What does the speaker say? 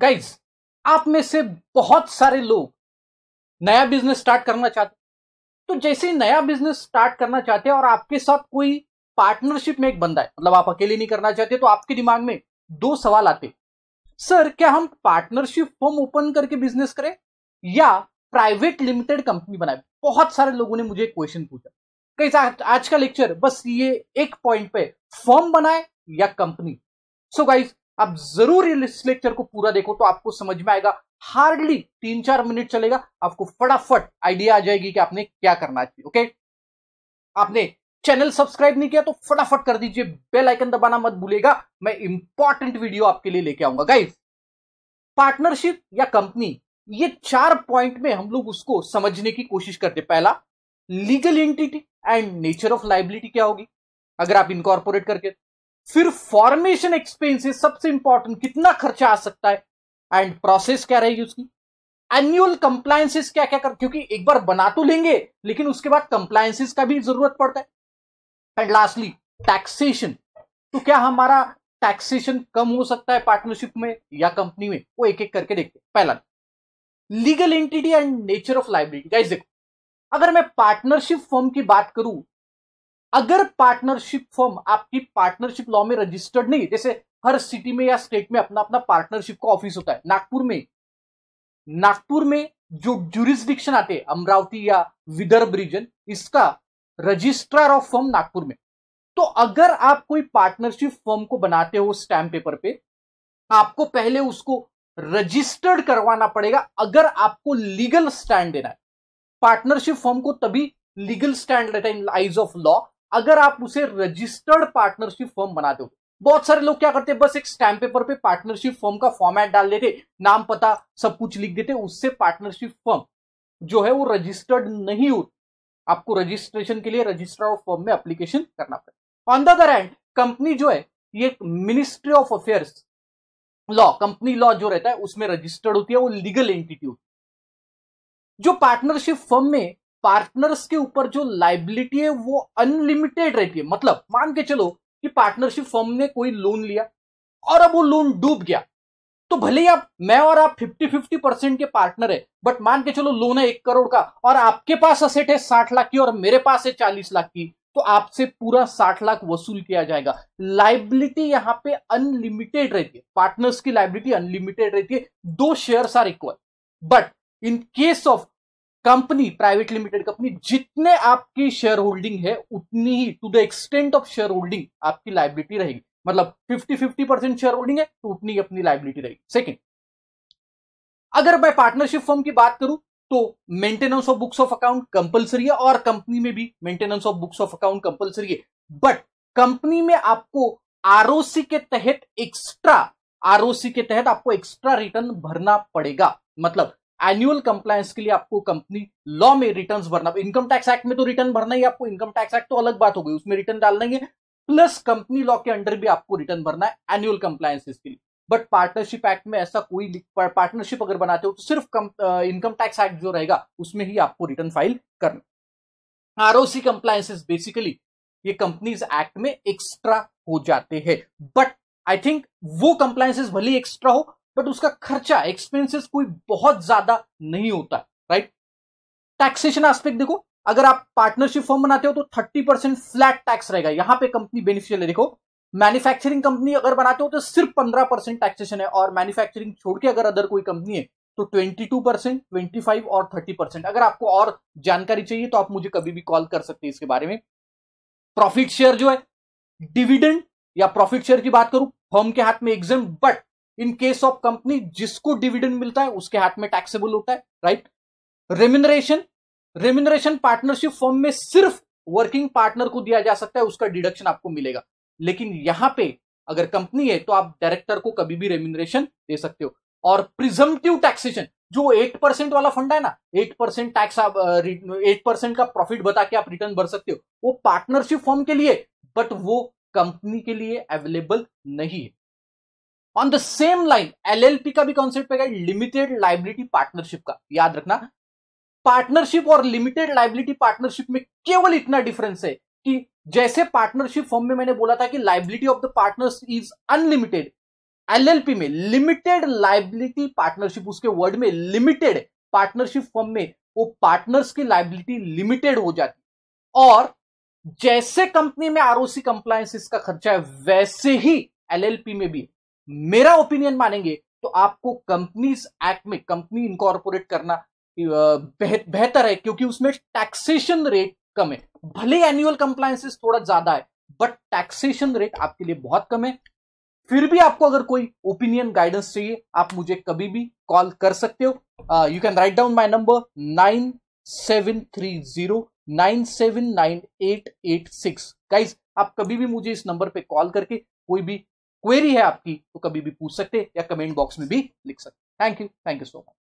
guys आप में से बहुत सारे लोग नया बिजनेस स्टार्ट करना चाहते तो जैसे ही नया बिजनेस स्टार्ट करना चाहते हैं और आपके साथ कोई पार्टनरशिप में एक बंदा है मतलब आप अकेले नहीं करना चाहते तो आपके दिमाग में दो सवाल आते सर क्या हम पार्टनरशिप फॉर्म ओपन करके बिजनेस करें या प्राइवेट लिमिटेड कंपनी बनाए बहुत सारे लोगों ने मुझे क्वेश्चन पूछा कई आज, का लेक्चर बस ये एक पॉइंट पे फॉर्म बनाए या कंपनी सो गाइज आप जरूर इस लेक्चर को पूरा देखो तो आपको समझ में आएगा हार्डली तीन चार मिनट चलेगा आपको फटाफट आइडिया आ जाएगी कि आपने क्या करना चाहिए ओके आपने चैनल सब्सक्राइब नहीं किया तो फटाफट कर दीजिए बेल आइकन दबाना मत भूलेगा मैं इंपॉर्टेंट वीडियो आपके लिए लेके आऊंगा गाइज पार्टनरशिप या कंपनी ये चार पॉइंट में हम लोग उसको समझने की कोशिश करते पहला legal entity and nature of liability क्या होगी अगर आप इनकॉर्पोरेट करके फिर फॉर्मेशन एक्सपेंसेस सबसे इंपॉर्टेंट कितना खर्चा आ सकता है एंड प्रोसेस क्या रहेगी उसकी एनुअल कंप्लायंसेस क्या क्या कर क्योंकि एक बार बना तो लेंगे लेकिन उसके बाद कंप्लायंसेस का भी जरूरत पड़ता है एंड लास्टली टैक्सेशन तो क्या हमारा टैक्सेशन कम हो सकता है पार्टनरशिप में या कंपनी में वो एक एक करके देखते हैं पहला legal entity and nature of library guys देखो अगर मैं पार्टनरशिप फॉर्म की बात करूं अगर पार्टनरशिप फर्म आपकी पार्टनरशिप लॉ में रजिस्टर्ड नहीं जैसे हर सिटी में या स्टेट में अपना अपना पार्टनरशिप का ऑफिस होता है नागपुर में नागपुर में जो जुरिस्डिक्शन आते हैं अमरावती या विदर्भ रीजन इसका रजिस्ट्रार ऑफ फर्म नागपुर में तो अगर आप कोई पार्टनरशिप फर्म को बनाते हो स्टैम्प पेपर पे आपको पहले उसको रजिस्टर्ड करवाना पड़ेगा अगर आपको लीगल स्टैंड देना है पार्टनरशिप फर्म को तभी लीगल स्टैंड लेता है इन आइज ऑफ लॉ अगर आप उसे रजिस्टर्ड पार्टनरशिप फॉर्म बना दो बहुत सारे लोग क्या करते हैं बस एक स्टैंप पेपर पे पार्टनरशिप फॉर्म का फॉर्मेट डाल देते नाम पता सब कुछ लिख देते उससे पार्टनरशिप फॉर्म जो है वो रजिस्टर्ड नहीं होती आपको रजिस्ट्रेशन के लिए रजिस्टर ऑफ में एप्लीकेशन करना पड़ेगा on the other hand company जो है ये ministry of affairs law company law जो रहता है उसमें रजिस्टर्ड होती है वो लीगल एंटिटी जो पार्टनरशिप फर्म में पार्टनर्स के ऊपर जो लाइबिलिटी है वो अनलिमिटेड रहती है मतलब मान के चलो कि पार्टनरशिप फर्म ने कोई लोन लिया और अब वो लोन डूब गया तो भले ही आप मैं और आप फिफ्टी फिफ्टी परसेंट के पार्टनर है बट मान के चलो लोन है एक करोड़ का और आपके पास असेट है साठ लाख की और मेरे पास है चालीस लाख की तो आपसे पूरा साठ लाख वसूल किया जाएगा लाइबिलिटी यहां पे अनलिमिटेड रहती है पार्टनर्स की लाइबिलिटी अनलिमिटेड रहती है दो share are equal but in case of company private limited company जितने आपकी शेयर होल्डिंग है उतनी ही to the extent of share holding आपकी लाइबिलिटी रहेगी मतलब 50 50 परसेंट शेयर होल्डिंग है तो उतनी ही अपनी लाइबिलिटी रहेगी सेकंड अगर मैं पार्टनरशिप फॉर्म की बात करूं तो maintenance of books of account compulsory है और कंपनी में भी maintenance of books of account compulsory है बट कंपनी में आपको आरओसी के तहत एक्स्ट्रा आरओसी के तहत आपको एक्स्ट्रा रिटर्न भरना पड़ेगा मतलब एनुअल कंप्लायंस के लिए आपको कंपनी लॉ में रिटर्न भरना इनकम टैक्स एक्ट में तो रिटर्न भरना ही आपको इनकम टैक्स एक्ट तो अलग बात हो गई उसमें रिटर्न डालना ही है प्लस कंपनी लॉ के अंडर भी आपको रिटर्न भरना है एनुअल कंप्लायंसेस के लिए बट पार्टनरशिप एक्ट में ऐसा कोई पार्टनरशिप अगर बनाते हो तो सिर्फ इनकम टैक्स एक्ट जो रहेगा उसमें ही आपको रिटर्न फाइल करना आरओसी कंप्लायंसेस बेसिकली ये कंपनीज एक्ट में एक्स्ट्रा हो जाते हैं बट आई थिंक वो कंप्लायंसेस भले एक्स्ट्रा हो बट उसका खर्चा एक्सपेंसेस कोई बहुत ज्यादा नहीं होता राइट टैक्सेशन एस्पेक्ट देखो अगर आप पार्टनरशिप फॉर्म बनाते हो तो थर्टी परसेंट फ्लैट टैक्स रहेगा यहां पे कंपनी बेनिफिशियल है देखो मैन्युफैक्चरिंग कंपनी अगर बनाते हो तो सिर्फ पंद्रह परसेंट टैक्सेशन है और मैन्युफैक्चरिंग छोड़ के अगर अदर कोई कंपनी है तो twenty two percent twenty five और थर्टी परसेंट अगर आपको और जानकारी चाहिए तो आप मुझे कभी भी कॉल कर सकते हैं इसके बारे में प्रॉफिट शेयर जो है डिविडेंड या प्रॉफिट शेयर की बात करूं फॉर्म के हाथ में exam but in case of company जिसको डिविडेंड मिलता है उसके हाथ में टैक्सेबल होता है right remuneration remuneration partnership form में सिर्फ वर्किंग पार्टनर को दिया जा सकता है उसका डिडक्शन आपको मिलेगा लेकिन यहां पे अगर कंपनी है तो आप डायरेक्टर को कभी भी रेम्यूनरेशन दे सकते हो और प्रिजम्पटिव टैक्सेशन जो एट परसेंट वाला फंड है ना एट परसेंट टैक्स आप एट परसेंट का प्रॉफिट बता के आप रिटर्न भर सकते हो वो पार्टनरशिप फॉर्म के लिए बट वो कंपनी के लिए अवेलेबल नहीं है on the same line LLP का भी कॉन्सेप्ट है लिमिटेड लाइबिलिटी पार्टनरशिप का याद रखना पार्टनरशिप और लिमिटेड लाइबिलिटी पार्टनरशिप में केवल इतना डिफरेंस है कि जैसे पार्टनरशिप फॉर्म में मैंने बोला था कि liability of the partner is unlimited LLP में लिमिटेड लाइबिलिटी पार्टनरशिप उसके वर्ड में लिमिटेड पार्टनरशिप फॉर्म में वो पार्टनर्स की लाइबिलिटी लिमिटेड हो जाती और जैसे कंपनी में आरओसी कंप्लायंस का खर्चा है वैसे ही एलएलपी में भी मेरा ओपिनियन मानेंगे तो आपको कंपनीज एक्ट में कंपनी इनकॉर्पोरेट करना बेहतर है क्योंकि उसमें टैक्सेशन रेट कम है भले एनुअल कंप्लायसेस थोड़ा ज्यादा है बट टैक्सेशन रेट आपके लिए बहुत कम है फिर भी आपको अगर कोई ओपिनियन गाइडेंस चाहिए आप मुझे कभी भी कॉल कर सकते हो you can write down my number nine seven three zero nine seven nine eight eight six guys आप कभी भी मुझे इस नंबर पे कॉल करके कोई भी क्वेरी है आपकी तो कभी भी पूछ सकते या कमेंट बॉक्स में भी लिख सकते thank you thank you so much